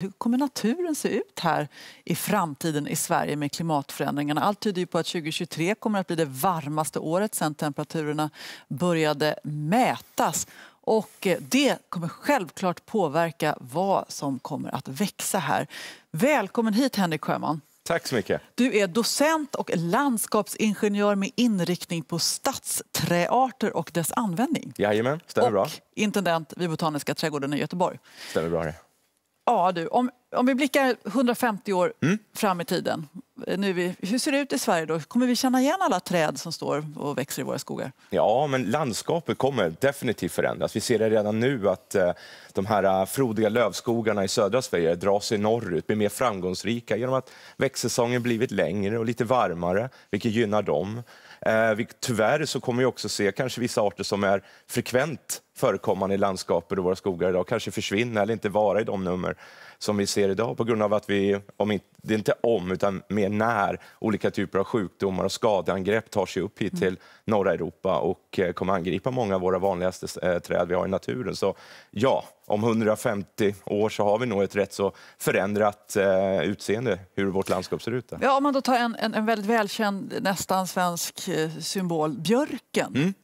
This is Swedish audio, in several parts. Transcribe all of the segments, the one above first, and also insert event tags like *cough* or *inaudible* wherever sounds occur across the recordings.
Hur kommer naturen se ut här i framtiden i Sverige med klimatförändringarna? Allt tyder ju på att 2023 kommer att bli det varmaste året sedan temperaturerna började mätas. Och eh, det kommer självklart påverka vad som kommer att växa här. Välkommen hit Henrik Sjöman. Tack så mycket. Du är docent och landskapsingenjör med inriktning på stadsträarter och dess användning. Jajamän, stämmer och bra. intendent vid Botaniska trädgården i Göteborg. Stämmer bra det. Ja, du, om, om vi blickar 150 år mm. fram i tiden. Eh, nu vi, hur ser det ut i Sverige då? Kommer vi känna igen alla träd som står och växer i våra skogar? Ja, men landskapet kommer definitivt förändras. Vi ser det redan nu att eh, de här eh, frodiga lövskogarna i södra Sverige drar sig norrut, blir mer framgångsrika genom att växtsäsongen blivit längre och lite varmare, vilket gynnar dem. tyvärr så kommer vi också se kanske vissa arter som är frekvent förekommande i landskapet och våra skogar idag kanske försvinna eller inte vara i de nummer som vi ser idag på grund av att vi, om inte, det är inte om, utan mer när olika typer av sjukdomar och skadeangrepp tar sig upp hit mm. till norra Europa och eh, kommer angripa många av våra vanligaste eh, träd vi har i naturen. Så ja, om 150 år så har vi nog ett rätt så förändrat eh, utseende hur vårt landskap ser ut. Där. Ja, om man då tar en, en, en väldigt välkänd, nästan svensk symbol, björken. Mm.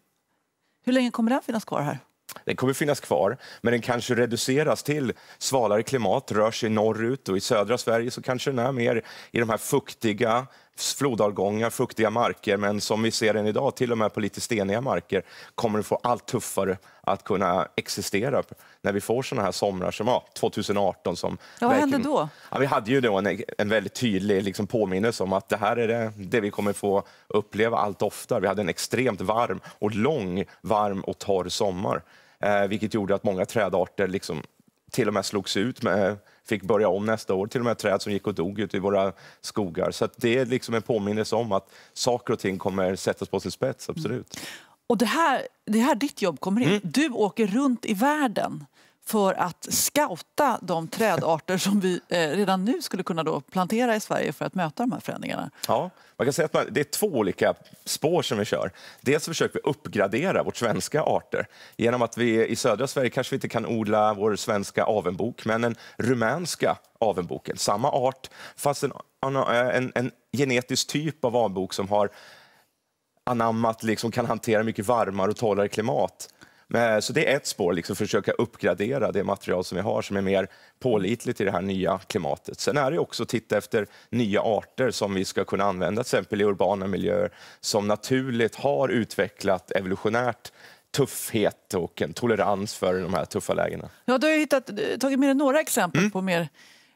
Hur länge kommer den finnas kvar här? Den kommer finnas kvar, men den kanske reduceras till svalare klimat, rör sig norrut och i södra Sverige så kanske den är mer i de här fuktiga flodavgångar, fuktiga marker, men som vi ser den idag, till och med på lite steniga marker, kommer det få allt tuffare att kunna existera när vi får sådana här somrar som ja, 2018. Som ja, vad hände då? Ja, vi hade ju då en, en väldigt tydlig liksom, påminnelse om att det här är det, det vi kommer få uppleva allt oftare. Vi hade en extremt varm och lång, varm och torr sommar eh, vilket gjorde att många trädarter liksom till och med slogs ut, med, fick börja om nästa år, till och med träd som gick och dog ute i våra skogar. Så det är liksom en påminnelse om att saker och ting kommer sättas på sin spets, mm. absolut. Mm. Och det här, det här ditt jobb kommer in. Mm. Du åker runt i världen för att scouta de trädarter som vi eh, redan nu skulle kunna då plantera i Sverige för att möta de här förändringarna? Ja, man kan säga att det är två olika spår som vi kör. Dels försöker vi uppgradera vårt svenska arter genom att vi i södra Sverige kanske inte kan odla vår svenska avenbok, men den rumänska avenboken, samma art fast en, eh, en, en genetisk typ av avenbok som har anammat, liksom kan hantera mycket varmare och torrare klimat. Eh, så det är ett spår, liksom försöka uppgradera det material som vi har som är mer pålitligt i det här nya klimatet. Sen är det också att titta efter nya arter som vi ska kunna använda, till exempel i urbana miljöer, som naturligt har utvecklat evolutionärt tuffhet och en tolerans för de här tuffa lägena. Ja, du har hittat, eh, tagit med dig några exempel mm. på mer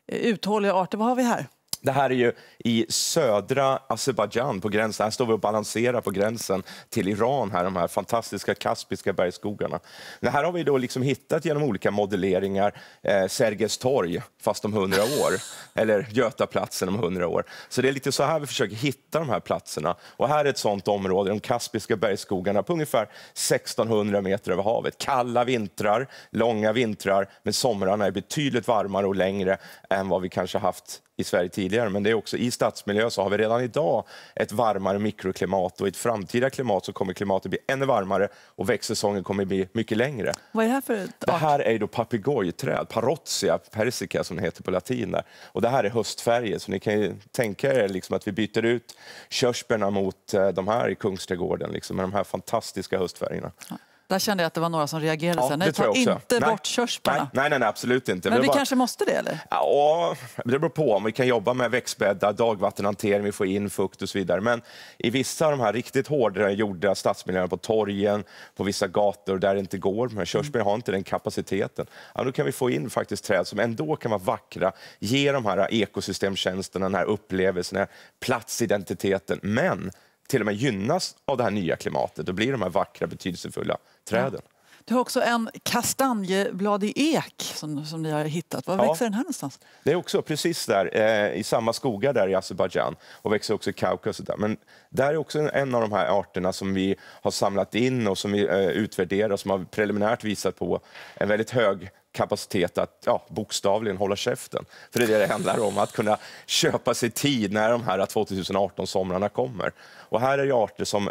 eh, uthålliga arter. Vad har vi här? Det här är ju i södra Azerbajdzjan på gränsen. Här står vi och balanserar på gränsen till Iran, här, de här fantastiska kaspiska bergsskogarna. Det här har vi då liksom hittat genom olika modelleringar. Eh, Sergels torg, fast om hundra år. Eller Götaplatsen om hundra år. Så det är lite så här vi försöker hitta de här platserna. Och här är ett sånt område, de kaspiska bergsskogarna, på ungefär 1600 meter över havet. Kalla vintrar, långa vintrar, men somrarna är betydligt varmare och längre än vad vi kanske haft i Sverige tidigare, men det är också i stadsmiljö så har vi redan idag ett varmare mikroklimat och i ett framtida klimat så kommer klimatet bli ännu varmare och växtsäsongen kommer bli mycket längre. Vad är det här för art? Det här är då papegojträd, parotsia persica som det heter på latin där. Och det här är höstfärger, så ni kan ju tänka er liksom att vi byter ut körsbärna mot eh, de här i Kungsträdgården, liksom, med de här fantastiska höstfärgerna. Ja. Där kände jag att det var några som reagerade. Ja, Nej, ta inte nej. bort körsbärna. Nej, nej, nej, absolut inte. Men vi bara... kanske måste det? eller? Ja, det beror på. Om vi kan jobba med växtbäddar, dagvattenhantering, vi får in fukt och så vidare. Men i vissa av de här riktigt hårdgjorda stadsmiljöerna, på torgen, på vissa gator där det inte går, men körsbär har inte den kapaciteten. Ja, då kan vi få in faktiskt träd som ändå kan vara vackra, ge de här ekosystemtjänsterna, den här upplevelsen, den här platsidentiteten. Men till och med gynnas av det här nya klimatet. och blir de här vackra, betydelsefulla träden. Ja. Du har också en kastanjebladig ek som, som ni har hittat. Var ja. växer den här någonstans? Det är också precis där, eh, i samma skogar där i Azerbajdzjan och växer också i Kaukasus. Där. Men där är också en, en, av de här arterna som vi har samlat in och som vi eh, utvärderar som har preliminärt visat på en väldigt hög kapacitet att ja, bokstavligen hålla käften. För det är det det handlar om, att kunna köpa sig tid när de här 2018-somrarna kommer. Och här är det arter som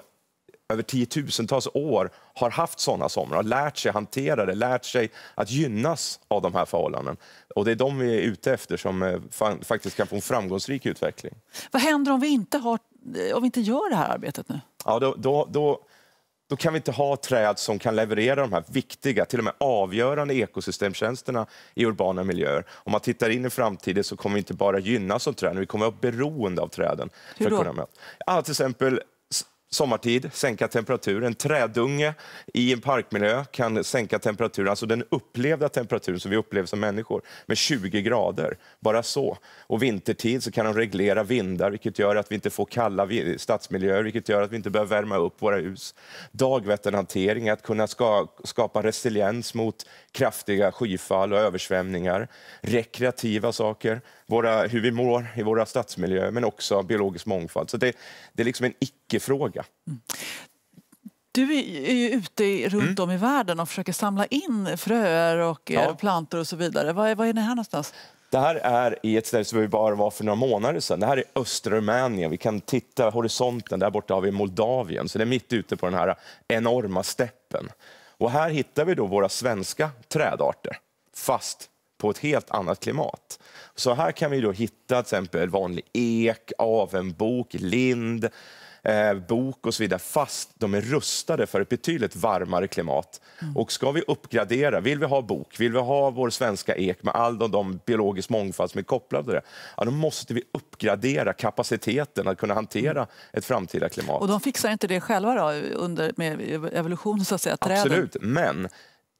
över tiotusentals år har haft sådana somrar, lärt sig hantera det, lärt sig att gynnas av de här förhållanden. Och det är de vi är ute efter som eh, faktiskt kan få en framgångsrik utveckling. Vad händer om vi inte, har, eh, om vi inte gör det här arbetet nu? Ja, då, då, då då kan vi inte ha träd som kan leverera de här viktiga, till och med avgörande ekosystemtjänsterna i urbana miljöer. Om man tittar in i framtiden så kommer vi inte bara gynnas av träden, vi kommer att vara beroende av träden. Hur då? För att kunna möta. Ja, till exempel sommartid sänka temperaturen. En trädunge i en parkmiljö kan sänka temperaturen, alltså den upplevda temperaturen som vi upplever som människor, med 20 grader. Bara så. Och vintertid så kan de reglera vindar, vilket gör att vi inte får kalla stadsmiljöer, vilket gör att vi inte behöver värma upp våra hus. Dagvattenhantering, att kunna ska skapa resiliens mot kraftiga skyfall och översvämningar. Rekreativa saker, våra, hur vi mår i våra stadsmiljöer, men också biologisk mångfald. Så det, det är liksom en icke-fråga viktiga. Mm. Du är ju ute runt mm. om i världen och försöker samla in fröer och eh, ja. plantor och så vidare. Var är, är ni här någonstans? Det här är i ett ställe som vi bara var för några månader sedan. Det här är östra Rumänien. Vi kan titta horisonten. Där borta har vi Moldavien. Så det är mitt ute på den här enorma steppen. Och här hittar vi då våra svenska trädarter, fast på ett helt annat klimat. Så här kan vi då hitta till exempel vanlig ek, avenbok, lind, eh, bok och så vidare, fast de är rustade för ett betydligt varmare klimat. Mm. Och ska vi uppgradera, vill vi ha bok, vill vi ha vår svenska ek med all de, de biologisk mångfald som är kopplad till det, ja, då måste vi uppgradera kapaciteten att kunna hantera mm. ett framtida klimat. Och de fixar inte det själva då, under, med evolutionen så att säga, träden? Absolut, men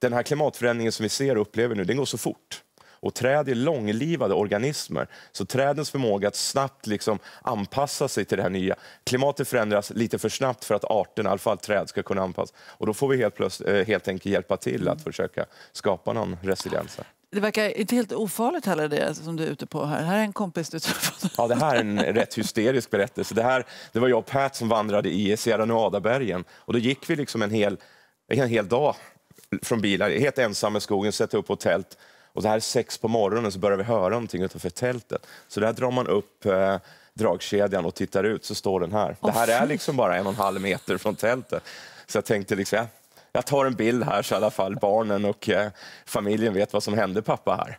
den här klimatförändringen som vi ser och upplever nu, den går så fort. Och träd är långlivade organismer, så trädens förmåga att snabbt liksom anpassa sig till det här nya. Klimatet förändras lite för snabbt för att arterna, i alla fall träd, ska kunna anpassas. Och då får vi helt, plötsligt, eh, helt enkelt hjälpa till att mm. försöka skapa någon resiliens. Det verkar inte helt ofarligt heller det som du är ute på här. Här är en kompis du träffade. Ja, det här är en *laughs* rätt hysterisk berättelse. Det, här, det var jag och Pat som vandrade i Sierra Nevada-bergen och då gick vi liksom en hel, en hel dag från bilar, helt ensam i skogen, sätta upp vårt tält och så här sex på morgonen så börjar vi höra någonting utanför tältet. Så där drar man upp eh, dragkedjan och tittar ut så står den här. det här är liksom bara en och en halv meter från tältet. Så jag tänkte liksom, ja, jag tar en bild här så i alla fall barnen och eh, familjen vet vad som hände pappa här.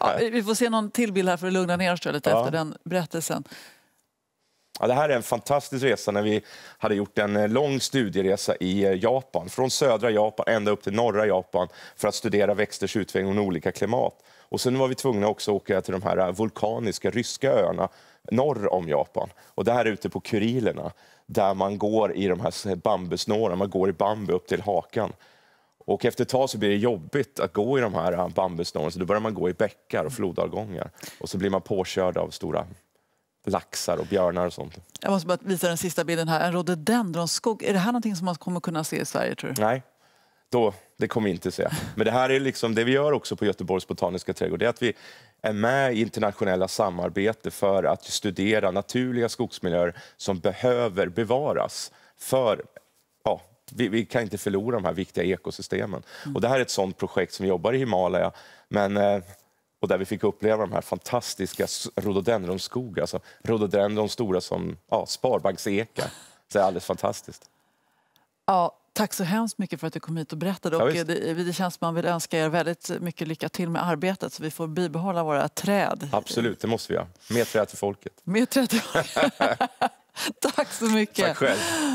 ja, vi får se någon till bild här för att lugna ner oss lite ja. efter den berättelsen. Ja, det här är en fantastisk resa när vi hade gjort en eh, lång studieresa i eh, Japan, från södra Japan ända upp till norra Japan för att studera växters utveckling och olika klimat. Och sen var vi tvungna också att åka till de här eh, vulkaniska ryska öarna norr om Japan. Och det här är ute på Kurilerna där man går i de här bambusnåren, man går i bambu upp till hakan. Och efter ett tag så blir det jobbigt att gå i de här bambusnåren, så då börjar man gå i bäckar och flodavgångar. Och så blir man påkörd av stora laxar och björnar och sånt. Jag måste bara visa den sista bilden här. En rhododendronskog. Är det här någonting som man kommer kunna se i Sverige tror du? Nej, då, det kommer vi inte se. Men det här är liksom det vi gör också på Göteborgs botaniska trädgård. Det är att vi är med i internationella samarbete för att studera naturliga skogsmiljöer som behöver bevaras. För ja, vi, vi kan inte förlora de här viktiga ekosystemen. Mm. Och det här är ett sådant projekt som vi jobbar i Himalaya. Men eh, och där vi fick uppleva de här fantastiska rhododendronskogar. Alltså rhododendron stora som ja, sparbankseka. Så det är alldeles fantastiskt. Ja, tack så hemskt mycket för att du kom hit och berättade. Och eh, det, det, känns som man vill önska er väldigt mycket lycka till med arbetet så vi får bibehålla våra träd. Absolut, det måste vi göra. Mer träd till folket. Mer träd till folket. *laughs* tack så mycket. Tack själv.